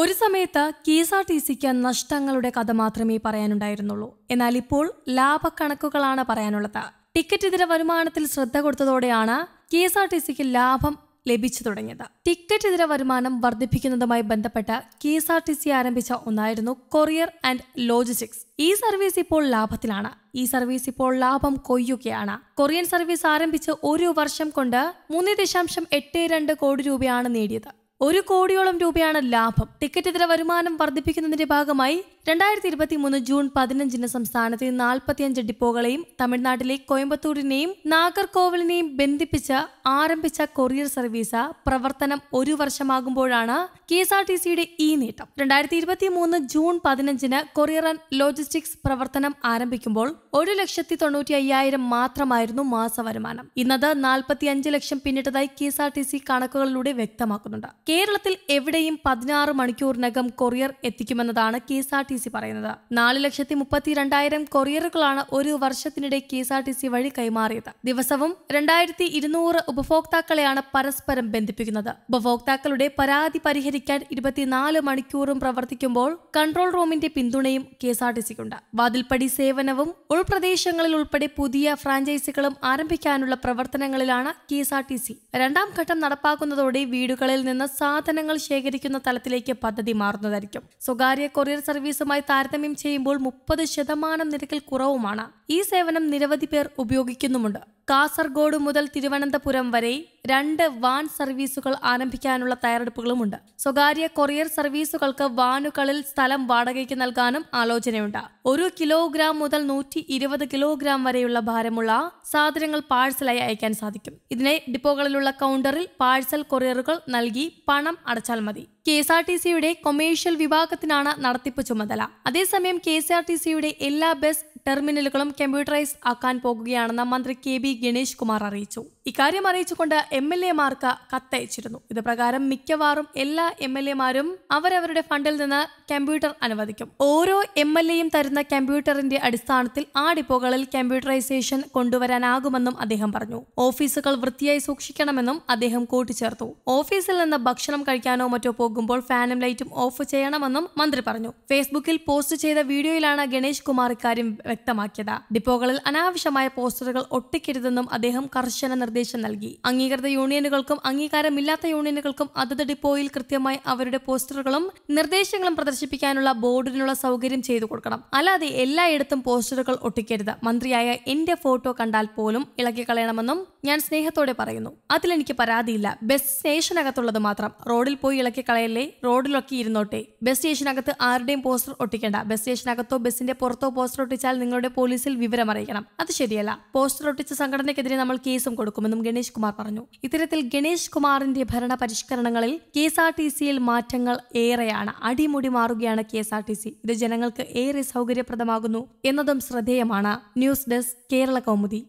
ഒരു സമയത്ത് K S R T സിക്ക് നഷ്ടങ്ങളുടെ കഥ മാത്രമേ പറയാനുണ്ടായിരുന്നുള്ളൂ എന്നാൽ ഇപ്പോൾ ലാഭക്കണക്കുകളാണ് പറയാനുള്ളത് ടിക്കറ്റ് ഇതര വരുമാനത്തിൽ ശ്രദ്ധ കൊടുത്തതോടെയാണ് കെ എസ് ആർ ടി സിക്ക് ലാഭം ലഭിച്ചു തുടങ്ങിയത് ടിക്കറ്റ് ഇതര വരുമാനം വർദ്ധിപ്പിക്കുന്നതുമായി ബന്ധപ്പെട്ട് K S R T C ആരംഭിച്ച ഒന്നായിരുന്നു കൊറിയർ ആൻഡ് ലോജിസ്റ്റിക്സ് ഈ സർവീസ് ഇപ്പോൾ ലാഭത്തിലാണ് ഈ സർവീസ് ഇപ്പോൾ ലാഭം കൊയ്യുകയാണ് കൊറിയൻ സർവീസ് ആരംഭിച്ച് ഒരു വർഷം കൊണ്ട് മൂന്ന് ദശാംശം എട്ട് രണ്ട് കോടി രൂപയാണ് നേടിയത് ഒരു കോടിയോളം രൂപയാണ് ലാഭം ടിക്കറ്റ് ഇതര വരുമാനം വർദ്ധിപ്പിക്കുന്നതിന്റെ ഭാഗമായി രണ്ടായിരത്തി ഇരുപത്തി മൂന്ന് ജൂൺ പതിനഞ്ചിന് സംസ്ഥാനത്തെ നാൽപ്പത്തിയഞ്ച് ഡിപ്പോകളെയും തമിഴ്നാട്ടിലെ കോയമ്പത്തൂരിനെയും നാഗർകോവിലിനെയും ബന്ധിപ്പിച്ച് ആരംഭിച്ച കൊറിയർ സർവീസ് പ്രവർത്തനം ഒരു വർഷമാകുമ്പോഴാണ് കെ എസ് ആർ ടി സിയുടെ ഈ നേട്ടം രണ്ടായിരത്തി ഇരുപത്തി മൂന്ന് ജൂൺ പതിനഞ്ചിന് കൊറിയർ ആൻഡ് ലോജിസ്റ്റിക്സ് പ്രവർത്തനം ആരംഭിക്കുമ്പോൾ ഒരു ലക്ഷത്തി തൊണ്ണൂറ്റി അയ്യായിരം മാത്രമായിരുന്നു മാസവരുമാനം ഇന്നത് നാൽപ്പത്തി അഞ്ച് ലക്ഷം പിന്നിട്ടതായി K S R T C കണക്കുകളിലൂടെ വ്യക്തമാക്കുന്നുണ്ട് കേരളത്തിൽ എവിടെയും പതിനാറ് മണിക്കൂറിനകം കൊറിയർ എത്തിക്കുമെന്നതാണ് K S R T T C പറയുന്നത് നാല് ലക്ഷത്തി മുപ്പത്തി രണ്ടായിരം കൊറിയറുകളാണ് ഒരു വർഷത്തിനിടെ K S R T C വഴി കൈമാറിയത് ദിവസവും രണ്ടായിരത്തി ഇരുന്നൂറ് ഉപഭോക്താക്കളെയാണ് പരസ്പരം ബന്ധിപ്പിക്കുന്നത് ഉപഭോക്താക്കളുടെ പരാതി പരിഹരിക്കാൻ ഇരുപത്തിനാല് മണിക്കൂറും പ്രവർത്തിക്കുമ്പോൾ കൺട്രോൾ റൂമിന്റെ പിന്തുണയും കെ എസ് ആർ ടി സിക്കുണ്ട് വാതിൽപ്പടി സേവനവും ഉൾപ്രദേശങ്ങളിൽ ഉൾപ്പെടെ പുതിയ ഫ്രാഞ്ചൈസികളും ആരംഭിക്കാനുള്ള പ്രവർത്തനങ്ങളിലാണ് K S R T C രണ്ടാം ഘട്ടം നടപ്പാക്കുന്നതോടെ വീടുകളിൽ നിന്ന് സാധനങ്ങൾ ശേഖരിക്കുന്ന തലത്തിലേക്ക് പദ്ധതി മാറുന്നതായിരിക്കും സ്വകാര്യ കൊറിയർ സർവീസ് സർവീസുമായി താരതമ്യം ചെയ്യുമ്പോൾ മുപ്പത് ശതമാനം നിരക്കിൽ കുറവുമാണ് ഈ സേവനം നിരവധി പേർ ഉപയോഗിക്കുന്നുമുണ്ട് കാസർഗോഡ് മുതൽ തിരുവനന്തപുരം വരെ രണ്ട് വാൻ സർവീസുകൾ ആരംഭിക്കാനുള്ള തയ്യാറെടുപ്പുകളുമുണ്ട് സ്വകാര്യ കൊറിയർ സർവീസുകൾക്ക് വാനുകളിൽ സ്ഥലം വാടകയ്ക്ക് നൽകാനും ആലോചനയുണ്ട് ഒരു കിലോഗ്രാം മുതൽ നൂറ്റി ഇരുപത് കിലോഗ്രാം വരെയുള്ള ഭാരമുള്ള സാധനങ്ങൾ പാഴ്സലായി അയക്കാൻ സാധിക്കും ഇതിനെ ഡിപ്പോകളിലുള്ള കൗണ്ടറിൽ പാഴ്സൽ കൊറിയറുകൾ നൽകി പണം അടച്ചാൽ മതി കെ എസ് ആർ ടി സിയുടെ കൊമേഴ്ഷ്യൽ വിഭാഗത്തിനാണ് നടത്തിപ്പ് ചുമതല അതേസമയം കെ എസ് ആർ ടി സിയുടെ എല്ലാ ബസ് ടെർമിനലുകളും കമ്പ്യൂട്ടറൈസ് ആക്കാൻ പോകുകയാണെന്ന് മന്ത്രി കെ ബി ഗണേഷ് കുമാർ അറിയിച്ചു ഇക്കാര്യം അറിയിച്ചുകൊണ്ട് എം എൽ എമാർക്ക് കത്തയച്ചിരുന്നു ഇത് പ്രകാരം മിക്കവാറും എല്ലാ എം എൽ എമാരും അവരവരുടെ ഫണ്ടിൽ നിന്ന് കമ്പ്യൂട്ടർ അനുവദിക്കും ഓരോ എം എൽ എയും തരുന്ന കമ്പ്യൂട്ടറിന്റെ അടിസ്ഥാനത്തിൽ ആ ഡിപ്പോകളിൽ കമ്പ്യൂട്ടറൈസേഷൻ കൊണ്ടുവരാനാകുമെന്നും അദ്ദേഹം പറഞ്ഞു ഓഫീസുകൾ വൃത്തിയായി സൂക്ഷിക്കണമെന്നും അദ്ദേഹം കൂട്ടിച്ചേർത്തു ഓഫീസിൽ നിന്ന് ഭക്ഷണം കഴിക്കാനോ മറ്റോ പോകുമ്പോൾ ഫാനും ലൈറ്റും ഓഫ് ചെയ്യണമെന്നും മന്ത്രി പറഞ്ഞു ഫേസ്ബുക്കിൽ പോസ്റ്റ് ചെയ്ത വീഡിയോയിലാണ് ഗണേഷ് കുമാർ ഇക്കാര്യം വ്യക്തമാക്കിയത് ഡിപ്പോകളിൽ അനാവശ്യമായ പോസ്റ്ററുകൾ ഒട്ടിക്കരുതെന്നും അദ്ദേഹം കർശന നിർദ്ദേശം നൽകി അംഗീകൃത ചേർത്ത യൂണിയനുകൾക്കും അംഗീകാരമില്ലാത്ത യൂണിയനുകൾക്കും അതത് ഡിപ്പോയിൽ കൃത്യമായി അവരുടെ പോസ്റ്ററുകളും നിർദ്ദേശങ്ങളും പ്രദർശിപ്പിക്കാനുള്ള ബോർഡിനുള്ള സൗകര്യം ചെയ്തു കൊടുക്കണം അല്ലാതെ എല്ലായിടത്തും പോസ്റ്ററുകൾ ഒട്ടിക്കരുത് മന്ത്രിയായ എന്റെ ഫോട്ടോ കണ്ടാൽ പോലും ഇളക്കിക്കളയണമെന്നും ഞാൻ സ്നേഹത്തോടെ പറയുന്നു അതിലെനിക്ക് പരാതിയില്ല ബസ് സ്റ്റേഷനകത്തുള്ളത് മാത്രം റോഡിൽ പോയി ഇളക്കിക്കളയല്ലേ റോഡിലൊക്കെ ഇരുന്നോട്ടെ ബസ് സ്റ്റേഷനകത്ത് ആരുടെയും പോസ്റ്റർ ഒട്ടിക്കേണ്ട ബസ് സ്റ്റേഷനകത്തോ ബസ്സിന്റെ പുറത്തോ പോസ്റ്റർ ഒട്ടിച്ചാൽ നിങ്ങളുടെ പോലീസിൽ വിവരം അറിയിക്കണം അത് ശരിയല്ല പോസ്റ്റർ ഒട്ടിച്ച സംഘടനയ്ക്കെതിരെ നമ്മൾ കേസും കൊടുക്കുമെന്നും ഗണേഷ് കുമാർ പറഞ്ഞു ഇത്തരത്തിൽ ഗണേഷ് കുമാറിന്റെ ഭരണ പരിഷ്കരണങ്ങളിൽ കെ എസ് ആർ ടി സിയിൽ മാറ്റങ്ങൾ ഏറെയാണ് അടിമുടി മാറുകയാണ് K S R T C ഇത് ജനങ്ങൾക്ക് ഏറെ സൗകര്യപ്രദമാകുന്നു എന്നതും ശ്രദ്ധേയമാണ് ന്യൂസ് ഡെസ്ക് കേരള കൗമുദി